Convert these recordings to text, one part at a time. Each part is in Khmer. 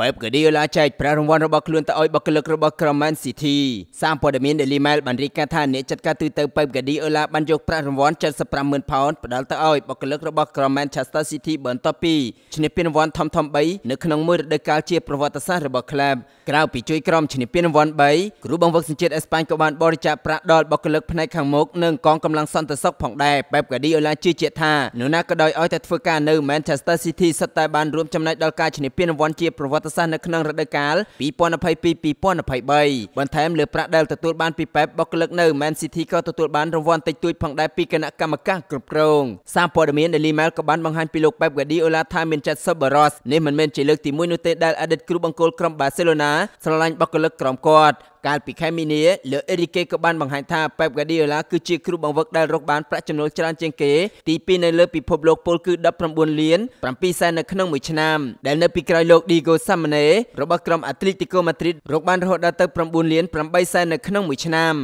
បែបក៏ឌីឡាចែកប្រាក់រង្វាន់របស់ខ្លួនទៅឲ្យបុគ្គលិករបស់ Cromwell City សារព័ត៌មាន Daily Mail បានរាយការណ៍ថាអ្នកចាត់ការទូទៅបែបក៏ឌីឡាបានយកប្រាក់រង្វាន់750,000ផោនផ្ដល់ទៅឲ្យបុគ្គលិករបស់ Cromwell Manchester City បន្ទាប់ពីឈ្នះពានរង្វាន់ធំៗ3នៅក្នុងមួយរដូវកាលជាប្រវត្តិសាស្ត្ររបស់ក្លឹបក្រៅពីជួយក្រុមឈ្នះពានរង្វាន់3គ្រូបង្វឹកសញ្ជាតិអេស្ប៉ាញក៏បានបរិច្ចាគប្រាក់ដល់បុគ្គលិកផ្នែកខាងមុខនិងកងកម្លាំងសន្តិសុខផងដែរបែបក៏ឌីឡាជឿជាក់ថានរណាក៏ដោយឲ្យតែធ្វើការនៅ Manchester City សិតតែបានរួមចំណែកដល់ការឈ្នះពានរង្វាន់ជាប្រវត្តិត្តិសាស្ត្រនៅក្នុងរដូវកាល2022-2023បន្ថែមលើប្រាក់ដែលទទួលបានពីប៉េបបុគ្គលិកនៅ Man City ក៏ទទួលបានរង្វាន់តិចតួចផងដែរពីគណៈកម្មការគ្រប់គ្រងសារព័ត៌មាន Daily Mail ក៏បានបង្ហាញពីលោកប៉េប Guardiola ថាមានចិត្តសប្បុរសនេះមិនមែនជាលើកទី1នោះទេដែលអតីតគ្រូបង្គោលក្រុម Barcelona ស្រឡាញ់បុគ្គលិកក្រុមគាត់កាលពីខែមីនាលើអេរីកេក៏បានបង្ហាញថាប៉េបហ្គាឌីអូឡាគឺជាគ្រូបង្វឹកដែលរកបានប្រាក់ចំណូលច្រើនជាងគេទី2នៅលើពិភពលោកពលគឺ19លាន7សែននៅក្នុងមួយឆ្នាំដែលនៅពីក្រោយលោក Diego Simeone របស់ក្រុម Atletico Madrid រកបានរហូតដល់ទៅ9លាន8សែននៅក្នុងមួយឆ្នាំ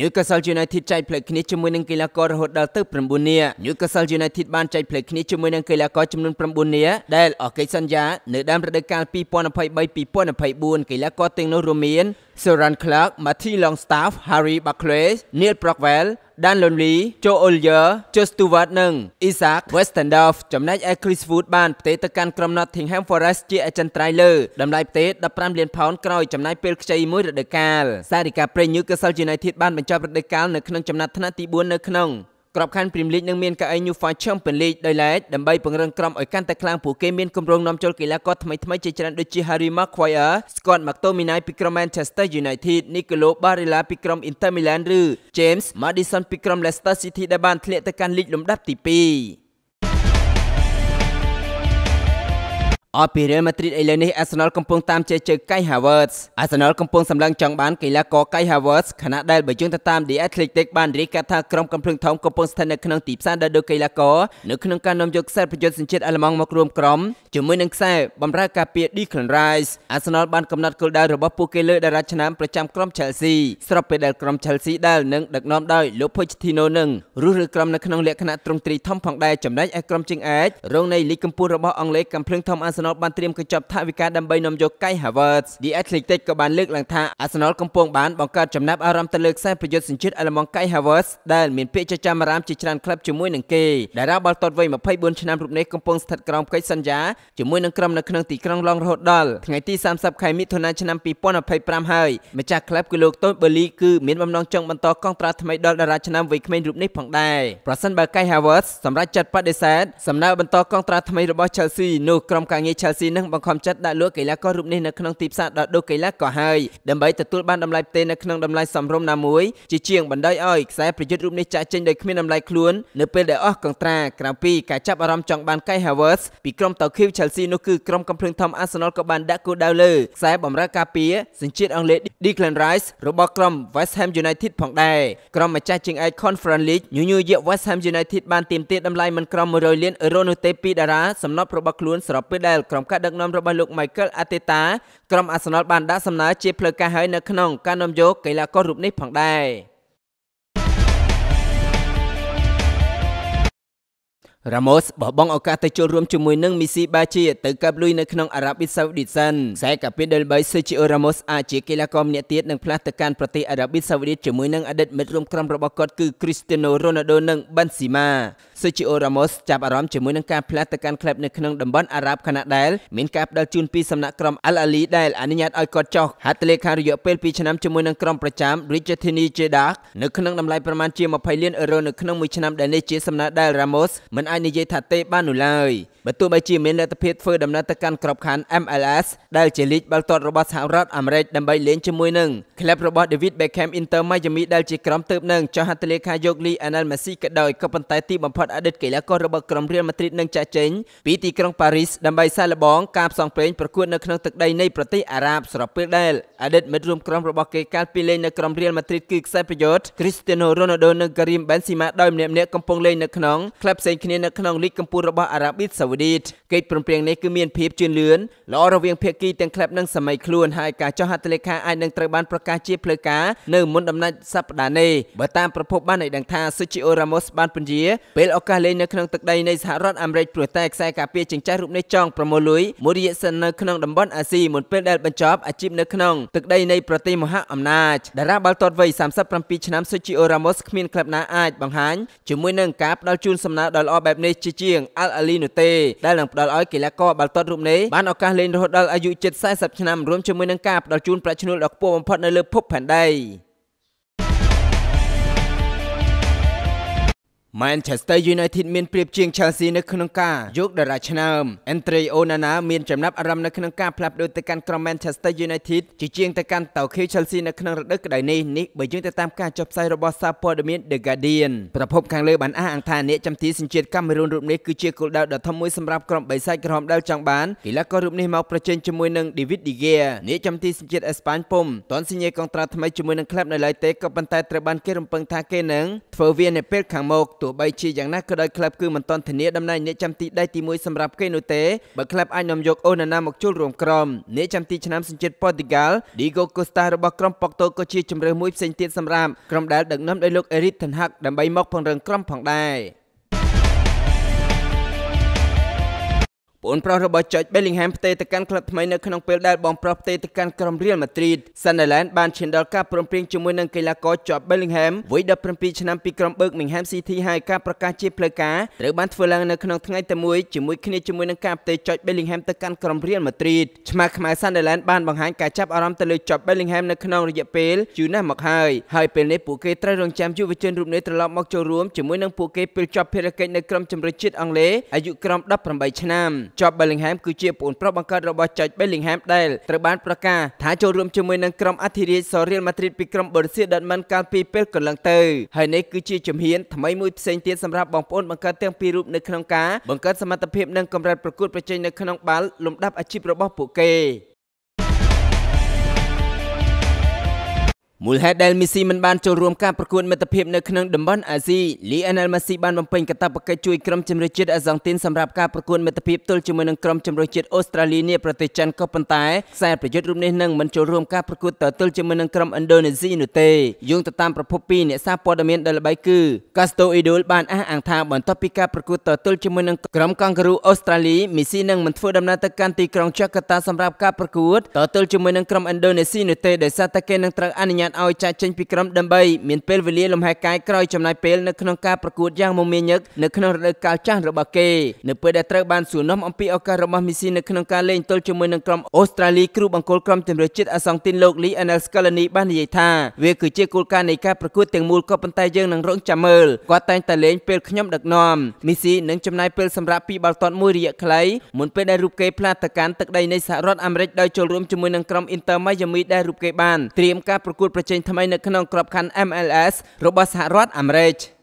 Newcastle United ចែកផ្លេចគ្នាជាមួយនឹងកីឡាកររហូតដល់ទៅ9នាក់ Newcastle United បានចែកផ្លេចគ្នាជាមួយនឹងកីឡាករចំនួន9នាក់ដែលអកិច្ចសន្យានៅដើមរដូវកាល2023-2024កីឡាករទាំងនោះរួមមាន Soran Clark, Matthew Longstaff, Harry Barclay, Neil Brockwell, Dan Lonley, Joe Olyer, Joe Stewart និង Isaac Westendorf ចំណែកឯ Chris Wood បានផ្ទេរទៅកាន់ក្រុម Nottingham Forest ជាអចិន្ត្រៃយ៍លើតម្លៃផ្ទេរ15លានផោនក្រោយចំណាយពេលខ្ចីមួយរដូវកាលសារិកាប្រេងញូកាសល United បានបញ្ចប់រដូវកាលនៅក្នុងចំណាត់ថ្នាក់ទី4នៅក្នុងក្របខ័ណ្ឌព្រីមលីកនឹងមានកៅអី UEFA Champions League ដោយឡែកដើម្បីពង្រឹងក្រុមឲ្យកាន់តែខ្លាំងពួកគេមានគម្រោងនាំចូលកីឡាករថ្មីៗជាច្រើនដូចជា Harry Maguire, Scott McTominay ពីក្រុម Manchester United, Nicolo Barella ពីក្រុម Inter Milan ឬ James Maddison ពីក្រុម Leicester City ដែលបានធ្លាក់ទៅកាន់លីកលំដាប់ទី2អស់ពីរៀលម៉ាឌ្រីតឥឡូវនេះអាសនលកំពុងតាមជ័យជើងកៃហាវើតអាសនលកំពុងសម្លឹងចង់បានកីឡាករកៃហាវើតខណៈដែលបើយើងទៅតាម The Athletic បានរាយការណ៍ថាក្រុមកំភ្លើងធំកំពុងស្ថិតនៅក្នុងទីផ្សារដែលដូចកីឡាករនៅក្នុងការនាំយកខ្សែប្រយុទ្ធសញ្ជាតិអាល្លឺម៉ង់មករួមក្រុមជាមួយនឹងខ្សែបម្រើការពារ Declan Rice អាសនលបានកំណត់គោលដៅរបស់ពួកគេលើតារាឆ្នាំប្រចាំក្រុម Chelsea ស្របពេលដែលក្រុម Chelsea ដែលនឹងដឹកនាំដោយលោក Pochettino នឹងរស់ឬក្រុមនៅក្នុងលក្ខណៈទ្រង់ទ្រីធំផងដែរចំណែកឯក្រុមជើងឯករងនៃលីកកំពូលរបស់អង់គ្លេសកំភ្លើងធំអាស Arsenal បានត្រៀមកញ្ចប់ថវិកាដើម្បីនាំយកកៃ Havertz The Athletic ក៏បានលើកឡើងថា Arsenal កំពុងបានបង្កើតចំណាប់អារម្មណ៍ទៅលើខ្សែប្រយុទ្ធសញ្ជាតិអាល្លឺម៉ង់កៃ Havertz ដែលមានពាក្យចចាមអារ៉ាមជាច្រើនក្លឹបជាមួយនឹងគេតារាបាល់ទាត់វ័យ24ឆ្នាំរូបនេះកំពុងស្ថិតក្រោមកិច្ចសន្យាជាមួយនឹងក្រុមនៅក្នុងទីក្រុងឡង់រហូតដល់ថ្ងៃទី30ខែមិថុនាឆ្នាំ2025ហើយម្ចាស់ក្លឹបគឺលោកតូនប៊ឺលីគឺមានបំណងចង់បន្តកងត្រាថ្មីដល់តារាឆ្នាំវ័យក្មេងរូបនេះផងដែរប្រសិនបើកៃ Havertz សម្រាប់ចាត់បដិសេធសំណើបន្តកងត្រាថ្មីរបស់ Chelsea នោះក្រុមការងារងារ Chelsea នឹងបង្ខំចិត្តដាក់លក់កីឡាកររូបនេះនៅក្នុងទីផ្សារដ៏ដូរកីឡាករហើយដើម្បីទទួលបានតម្លៃផ្ទេរនៅក្នុងតម្លៃសមរម្យណាមួយជាជាងបណ្ដោយឲ្យខ្សែប្រយុទ្ធរូបនេះចាក់ចេញដោយគ្មានតម្លៃខ្លួននៅពេលដែលអស់កង្ត្រាក្រៅពីការចាប់អារម្មណ៍ចង់បានកៃ Havertz ពីក្រុមតៅឃីវ Chelsea នោះគឺក្រុមកំភ្លើងធំ Arsenal ក៏បានដាក់គោលដៅលើខ្សែបម្រើការពារសញ្ជាតិអង់គ្លេស Declan Rice របស់ក្រុម West Ham United ផងដែរក្រុមម្ចាស់ជើងឯក Conference League ញញូយក West Ham United បានទាមទារតម្លៃមិនក្រោម100លានអឺរ៉ូនោះទេពីតារាសំណប់របស់ខ្លួនស្របពេលដែលក្រុមការដឹកនាំរបស់លោក Michael Arteta ក្រុម Arsenal បានដាក់សំណើជាផ្លូវការហើយនៅក្នុងការនាំយកកីឡាកររូបនេះផងដែរ។ Ramos បោះបង់ឱកាសទៅចូលរួមជាមួយនឹង Messi បាជាទៅកាប់លុយនៅក្នុង Arabia Saudi សិនខ្សែកាពីដែលបី Sergio Ramos អាចជាកីឡាករម្នាក់ទៀតនឹងផ្លាស់ទៅកាន់ប្រទេស Arabia Saudi ជាមួយនឹងអតីតមិត្តរួមក្រុមរបស់គាត់គឺ Cristiano Ronaldo និង Benzema សេជីអូរ៉ាម៉ូសចាប់អារម្មណ៍ជាមួយនឹងការផ្លាស់ទៅកាន់ក្លឹបនៅក្នុងតំបន់អារ៉ាប់ខណៈដែលមានការផ្ដល់ជូនពីសំណាក់ក្រុម Al Ahly ដែលអនុញ្ញាតឲ្យគាត់ចុះហត្ថលេខារយៈពេល2ឆ្នាំជាមួយនឹងក្រុមប្រចាំ Richardini Jeddah នៅក្នុងតម្លៃប្រមាណជា20លានអឺរ៉ូនៅក្នុងមួយឆ្នាំដែលនេះជាសំណើដែល Ramos មិនអាចនិយាយថាទេបាននោះឡើយ។បើទោះបីជាមានលទ្ធភាពធ្វើដំណើរទៅកាន់ក្របខ័ណ្ឌ MLS ដែលជាលីកបាល់ទាត់របស់សហរដ្ឋអាមេរិកដើម្បីលេងជាមួយនឹងក្លឹបរបស់ David Beckham Inter Miami ដែលជាក្រុមទើបនឹងចុះហត្ថលេខាយក Lionel Messi ក៏ដោយក៏ប៉ុន្តែទីបំផុតអតីតកីឡាកររបស់ក្រុម Real Madrid នឹងចាក់ចេញពីទីក្រុង Paris ដើម្បីសាឡបងការផ្សងព្រេងប្រកួតនៅក្នុងទឹកដីនៃប្រទេសអារ៉ាបស្របពេលដែលអតីតមិត្តរួមក្រុមរបស់គេកាលពីលេងនៅក្រុម Real Madrid គឺខ្សែប្រយុទ្ធ Cristiano Ronaldo និង Karim Benzema ដោយម្នាក់ៗកំពុងលេងនៅក្នុងក្លឹបផ្សេងគ្នានៅក្នុងលីកកំពូលរបស់អារ៉ាប៊ីសាវឌីកិច្ចប្រំពៃនេះគឺមានភាពជឿនលឿនល្អរវាងភាគីទាំងក្លឹបនិងសមីខ្លួនហើយការចុះហត្ថលេខាអាចនឹងត្រូវបានប្រកាសជាផ្លូវការនៅមុនដំណាច់សប្តាហ៍នេះបើតាមប្រភពបានឲ្យដឹងថាស៊ូជីអូរ៉ាម៉ូសបានពន្យាពេលឱកាសលេងនៅក្នុងទឹកដីនៃសហរដ្ឋអាមេរិកព្រោះតែខ្សែការពារចិញ្ចាស់រូបនេះចង់ប្រមូលលុយមួយរយៈសិននៅក្នុងតំបន់អាស៊ីមុនពេលដែលបញ្ចប់អាជីពនៅក្នុងទឹកដីនៃប្រទេសមហាអំណាចតារាបាល់ទាត់វ័យ37ឆ្នាំស៊ូជីអូរ៉ាម៉ូសគ្មានក្លឹបណាអាចបង្ហាញជាមួយនឹងការផ្ដល់ជូនសំណើដ៏ល្អបែបនេះជាជាងអាល់អាលីនោះទេដែលនឹងផ្ដល់ឲ្យកីឡាករបាល់ទាត់រូបនេះបានឱកាសលេងរហូតដល់អាយុជិត40ឆ្នាំរួមជាមួយនឹងការផ្ដល់ជូនប្រាក់ឈ្នួលដ៏ខ្ពស់បំផុតនៅលើភពផែនដី។ Manchester United មានប្រៀបជាង Chelsea នៅក្នុងការយកតារាឆ្នើម Andre Onana មានចំណាប់អារម្មណ៍នៅក្នុងការផ្លាស់ប្ដូរទៅកាន់ក្រុម Manchester United ជាជាងទៅកាន់តៅខេ Chelsea នៅក្នុងរដូវក្តៅនេះនេះបើយើងទៅតាមការចុះផ្សាយរបស់សារព័ត៌មាន The Guardian ប្រភពខាងលើបានអះអាងថាអ្នកចាំទីសញ្ជាតិកាមេរូនរូបនេះគឺជាគោលដៅដ៏ធំមួយសម្រាប់ក្រុមបិសាចក្រហមដែលចង់បានកីឡាកររូបនេះមកប្រជែងជាមួយនឹង David De Gea អ្នកចាំទីសញ្ជាតិអេស្ប៉ាញពុំទាន់សញ្ញាកុងត្រាថ្មីជាមួយនឹងក្លឹបនៅឡើយទេក៏ប៉ុន្តែត្រូវបានគេរំពឹងថាគេនឹងធ្វើវានៅពេលខាងមុខទោះបីជាយ៉ាងណាក៏ដោយក្លឹបគឺមិនទាន់ធានាតំណែងអ្នកចាំទីដៃទី1សម្រាប់គេនោះទេបើក្លឹបអាចនាំយកអូណាណាមកចូលរួមក្រុមអ្នកចាំទីឆ្នាំសញ្ជាតិប៉ូទុយហ្គាល់ Diego Costa របស់ក្រុមប៉ុកតូក៏ជាជំរើសមួយផ្សេងទៀតសម្រាប់ក្រុមដែលដឹកនាំដោយលោក Erik ten Hag ដើម្បីមកពង្រឹងក្រុមផងដែរ។ប្អូនប្រុសរបស់ George Bellingham ផ្ទេរទៅកាន់ក្លឹបថ្មីនៅក្នុងពេលដែលបងប្រុសផ្ទេរទៅកាន់ក្រុម Real Madrid Sunderland បានឈានដល់ការព្រមព្រៀងជាមួយនឹងកីឡាករ George Bellingham វ័យ17ឆ្នាំពីក្រុម Birmingham City ហើយការប្រកាសជាផ្លូវការត្រូវបានធ្វើឡើងនៅក្នុងថ្ងៃទី1ជាមួយគ្នាជាមួយនឹងការផ្ទេរ George Bellingham ទៅកាន់ក្រុម Real Madrid ឆ្មាខ្មែរ Sunderland បានបង្ហាញការចាប់អារម្មណ៍ទៅលើ George Bellingham នៅក្នុងរយៈពេលយូរណាស់មកហើយហើយពេលនេះពួកគេត្រូវរងចាំយុវជនរូបនេះត្រឡប់មកចូលរួមជាមួយនឹងពួកគេពេលចប់ភារកិច្ចនៅក្រុមជម្រើសជាតិអង់គ្លេសអាយុក្រោម18ឆ្នាំជាប់ Bellingham គឺជាប្អូនប្រុសបង្កើតរបស់ Jude Bellingham ដែលត្រូវបានប្រកាសថាចូលរួមជាមួយនឹងក្រុមអធិរាជ Real Madrid ពីក្រុម Borussia Dortmund កាលពីពេលកន្លងទៅហើយនេះគឺជាជំហានថ្មីមួយផ្សេងទៀតសម្រាប់បងប្អូនបង្កើតទាំងពីររូបនៅក្នុងការបង្កើតសមត្ថភាពនិងកម្រិតប្រកួតប្រជែងនៅក្នុងបាល់លំដាប់អាជីពរបស់ពួកគេមូលហេតុដែលមេស៊ីមិនបានចូលរួមការប្រកួតមិត្តភាព នៅក្នុងតំបន់អាស៊ីលីអែនអែលម៉ាស៊ីបានបំពេញកាតព្វកិច្ចជួយក្រុមជម្រើសជាតិអាសង់ទីនសម្រាប់ការប្រកួតមិត្តភាពទល់ជាមួយនឹងក្រុមជម្រើសជាតិអូស្ត្រាលីនាប្រទេសចិនក៏ប៉ុន្តែខ្សែប្រយុទ្ធរូបនេះនឹងមិនចូលរួមការប្រកួតទៅទល់ជាមួយនឹងក្រុមឥណ្ឌូនេស៊ីនោះទេយោងទៅតាមប្រភពពីអ្នកសារព័ត៌មានដែលល្បីគឺ Casto Idol បានអះអាងថាបន្ទាប់ពីការប្រកួតទៅទល់ជាមួយនឹងក្រុមកង់ការូអូស្ត្រាលីមេស៊ីនឹងមិនធ្វើដំណើរទៅកាន់ទីក្រុងចាកាតាសម្រាប់ការប្រកួតទៅទល់ជាមួយនឹងក្រុមឥណ្ឌូនេស៊ីនោះទេដោយសារតែគេនឹងត្រូវអនុញ្ញាតឲ្យចាក់ចេញពីក្រុមដើម្បីមានពេលវេលាលំហែកាយក្រោយចំណាយពេលនៅក្នុងការប្រកួតយ៉ាងមមាញឹកនៅក្នុងរដូវកាលចាស់របស់គេនៅពេលដែលត្រូវបានសួរនាំអំពីឱកាសរបស់មេស៊ីនៅក្នុងការលេងទល់ជាមួយនឹងក្រុមអូស្ត្រាលីគ្រូបង្គោលក្រុមជម្រើសជាតិអសង្ទីនលោកលីអែនែលស្កាឡានីបាននិយាយថាវាគឺជាគោលការណ៍នៃការប្រកួតទាំងមូលក៏ប៉ុន្តែយើងនឹងរងចាំមើលគាត់តែងតែលេងពេលខ្ញុំដឹកនាំមេស៊ីនឹងចំណាយពេលសម្រាប់ពីបាល់ទាត់មួយរយៈខ្លីមុនពេលដែលរូបគេផ្លាតទៅកាន់ទឹកដីនៃសហរដ្ឋអាមេរិកដោយចូលរួមជាមួយនឹងក្រុម Inter Miami ដែលរូបគេបានត្រៀមការប្រកួតប្រប្រជែងថ្មីនៅក្នុងក្របខ័ណ្ឌ MLS របស់សហរដ្ឋអាមេរិក។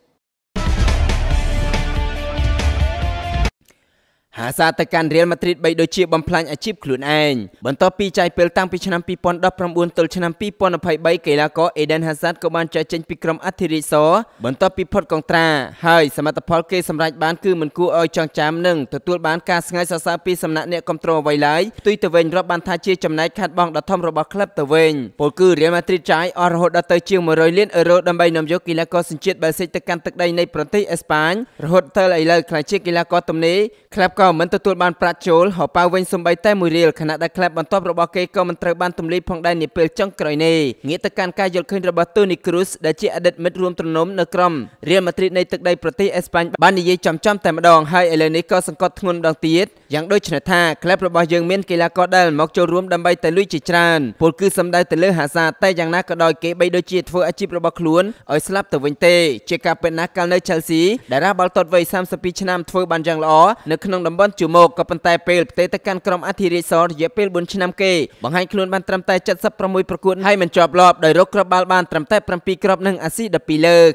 ហាសាទៅកាន់រៀលម៉ាឌ្រីត3ដូចជាបំផ្លាញអាជីពខ្លួនឯងបន្ទាប់ពីចាយពេលតាំងពីឆ្នាំ2019ទល់ឆ្នាំ2023កីឡាករ Eden Hazard ក៏បានចែកចេញពីក្រុមអធិរិសរបន្ទាប់ពីផុតកងត្រាហើយសមិទ្ធផលគេសម្រេចបានគឺមិនគួរឲ្យចងចាំនិងទទួលបានការស្ងើសរសើរពីសំណាក់អ្នកគ្រប់គ្រងអ្វីឡើយផ្ទុយទៅវិញរាប់បានថាជាចំណែកខាត់បងដ៏ធំរបស់ក្លឹបទៅវិញពលគឺរៀលម៉ាឌ្រីតចាយអស់រហូតដល់ទៅជាង100លានអឺរ៉ូដើម្បីនាំយកកីឡាករសញ្ជាតិបាល់សិចទៅកាន់ទឹកដីនៃប្រទេសអេស្ប៉ាញរហូតដល់ឥឡូវក្លាយជាកីឡាករទំនេរក្លឹបក៏មិនទទួលបានប្រាក់ចូលហោប៉ៅវិញសំបីតែ1រៀលខណៈដែលក្លែបបន្ទាប់របស់គេក៏មិនត្រូវបានទម្លាយផងដែរនាពេលចុងក្រោយនេះងាកទៅកាន់ការយល់ឃើញរបស់ទូនីគ្រូសដែលជាអតីតមិត្តរួមត្រណមនៅក្រុមរៀលម៉ាឌ្រីតនៃទឹកដីប្រទេសអេស្ប៉ាញបាននិយាយចំចំតែម្ដងហើយឥឡូវនេះក៏សង្កត់ធ្ងន់ម្ដងទៀតយ៉ាងដូចនេះថាក្លែបរបស់យើងមានកីឡាករដែលមកចូលរួមដើម្បីតែលុយជាច្រើនពលគឺសំដៅទៅលើហាសាតែយ៉ាងណាក៏ដោយគេបីដូចជាធ្វើអាជីពរបស់ខ្លួនឲ្យស្លាប់ទៅវិញទេជាការពិតណាស់កាលនៅ Chelsea តារាបាល់ទាត់វ័យ32ឆ្នាំធ្វើបានយ៉ាងល្អនៅក្នុងតំបន់ជូមកក៏ប៉ុន្តែពេលផ្ទេទៅកាន់ក្រុមអធិរាជសររយៈពេល4ឆ្នាំគេបង្ហាញខ្លួនបានត្រឹមតែ76ប្រកួតហើយមិនជាប់លាប់ដោយរកគ្រាប់បាល់បានត្រឹមតែ7គ្រាប់និងអាស៊ី12លើក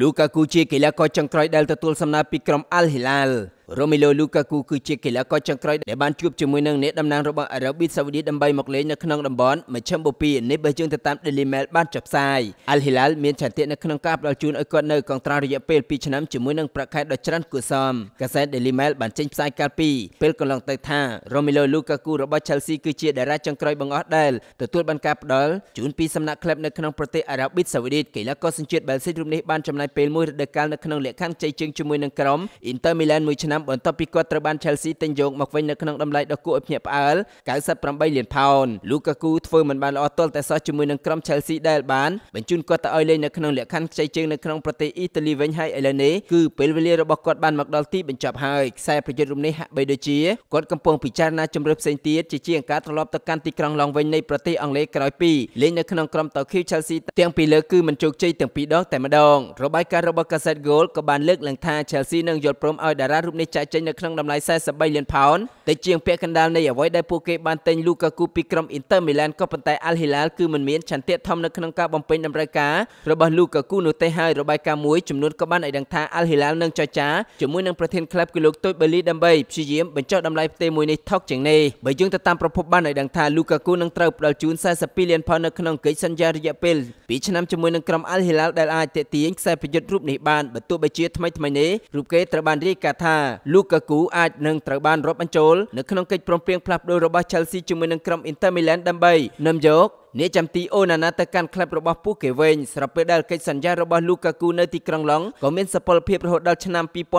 លូកាគូជាកីឡាករចុងក្រោយដែលទទួល សំណើពីក្រុមអាល់ហ៊ីឡាល់រ៉ូមីឡូលូកាគូគឺជាកីឡាករចុងក្រោយដែលបានជួបជាមួយនឹងអ្នកតំណាងរបស់អារ៉ាប៊ីសាអូឌីដើម្បីមកលេងនៅក្នុងតំបន់មជ្ឈមបូព៌ានេះបើយើងទៅតាម Daily Mail បានចុះផ្សាយអាល់ហ៊ីឡាល់មានឆន្ទៈនៅក្នុងការផ្តល់ជូនឲ្យគាត់នៅកងត្រារយៈពេល2ឆ្នាំជាមួយនឹងប្រាក់ខែដ៏ច្រើនគួរសមកាសែត Daily Mail បានចេញផ្សាយកាលពីពេលកន្លងទៅថារ៉ូមីឡូលូកាគូរបស់ Chelsea គឺជាតារាចុងក្រោយបង្អស់ដែលទទួលបានការផ្តល់ជូនពីសំណាក់ក្លឹបនៅក្នុងប្រទេសអារ៉ាប៊ីសាអូឌីកីឡាករសញ្ជាតិបែលស៊ិករូបនេះបានចំណាយពេលមួយរដូវកាលនៅក្នុងលក្ខខណ្ឌជ័យជើងជាមួយនឹងក្រុម Inter Milan មួយឆ្នាំបន្ទាប់ពីគាត់ត្រូវបាន Chelsea ទិញយកមកវិញនៅក្នុងតម្លៃដ៏គួរឲ្យភ្ញាក់ផ្អើល98លានផោនលូកាគូធ្វើមិនបានល្អទាល់តែសោះជាមួយនឹងក្រុម Chelsea ដែលបានបញ្ជូនគាត់ទៅឲ្យលេងនៅក្នុងលក្ខខណ្ឌខ្ចីជើងនៅក្នុងប្រទេសអ៊ីតាលីវិញហើយឥឡូវនេះគឺពេលវេលារបស់គាត់បានមកដល់ទីបញ្ចប់ហើយខ្សែប្រយុទ្ធរំនេះហាក់បីដូចជាគាត់កំពុងពិចារណាជំរឿនផ្សេងទៀតជាជាងការត្រឡប់ទៅកាន់ទីក្រុងឡង់វិញនៃប្រទេសអង់គ្លេសក្រោយពីលេងនៅក្នុងក្រុមតូគី Chelsea ទាំងពីរលើគឺមិនជោគជ័យទាំងពីរដងតែម្ដងរបាយការណ៍របស់កាសែត Goal ក៏បានលើកឡើងថា Chelsea នឹងយល់ព្រមឲ្យតារារូបនេះចែកចេញនៅក្នុងតម្លៃ43លានផោនតែជាងពាក់កណ្ដាលនៃអ្វីដែលពួកគេបានទិញលូកាគូពីក្រុម Inter Milan ក៏ប៉ុន្តែ Al Hilal គឺមិនមានឆន្ទៈធំនៅក្នុងការបំពេញតម្រូវការរបស់លូកាគូនោះទេហើយរបាយការណ៍មួយចំនួនក៏បានឲ្យដឹងថា Al Hilal នឹងចរចាជាមួយនឹងប្រធានក្លឹបគឺលោកតូចបេលីដើម្បីព្យាយាមបញ្ចុះតម្លៃផ្ទេរមួយនេះថោកជាងនេះបើយើងទៅតាមប្រភពបានឲ្យដឹងថាលូកាគូនឹងត្រូវផ្ដល់ជូន42លានផោននៅក្នុងកិច្ចសន្យារយៈពេល2ឆ្នាំជាមួយនឹងក្រុម Al Hilal ដែលអាចទាក់ទាញខ្សែប្រយុទ្ធរូបនេះបានបើទោះបីជាថ្មីថ្មីនេះរូបគេត្រូវបានរាយការណ៍ថាលូកាគូអាចនឹងត្រូវបានរាប់បញ្ចូលនៅក្នុងកិច្ចព្រមព្រៀងផ្លាស់ប្ដូររបស់ Chelsea ជាមួយនឹងក្រុម Inter Milan ដើម្បីនាំយកអ្នកចាំទីអូណាណាទៅកាន់ក្លឹបរបស់ពួកគេវិញស្របពេលដែលកិច្ចសន្យារបស់លូកាគូនៅទីក្រុងឡង់ក៏មានសពលភាពរហូតដល់ឆ្នាំ2026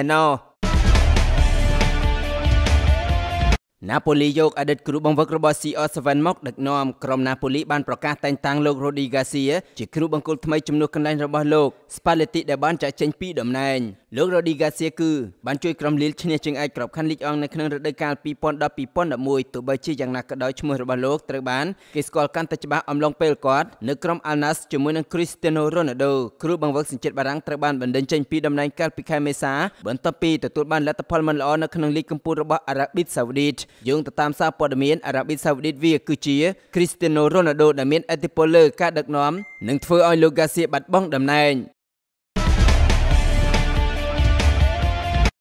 ឯណោះណាប៉ូលីយកអតីតគ្រូបង្វឹករបស់ CR7 មកដឹកនាំក្រុមណាប៉ូលីបានប្រកាសតែងតាំងលោករ៉ូឌីហ្គាស៊ីជាគ្រូបង្គោលថ្មីជំនួសកន្លែងរបស់លោក Spalletti ដែលបានចាក់ចេញពីតំណែងលោករ៉ូឌីហ្គាសៀគឺបានជួយក្រុមលីលឈ្នះជើងឯកក្របខ័ណ្ឌលីកអង់នៅក្នុងរដូវកាល2010-2011ទោះបីជាយ៉ាងណាក៏ដោយឈ្មោះរបស់លោកត្រូវបានគេស្គាល់កាន់តែច្បាស់អំឡុងពេលគាត់នៅក្រុម Al Nassr ជាមួយនឹង Cristiano Ronaldo គ្រូបង្វឹកសញ្ជាតិបារាំងត្រូវបានបណ្ដេញចេញពីតំណែងកាលពីខែមេសាបន្ទាប់ពីទទួលបានលទ្ធផលមិនល្អនៅក្នុងលីកកំពូលរបស់ Arabic Saudite យោងទៅតាមសារព័ត៌មាន Arabic Saudite វាគឺជា Cristiano Ronaldo ដែលមានឥទ្ធិពលលើការដឹកនាំ និងធ្វើឲ្យលោក Garcia បាត់បង់តំណែង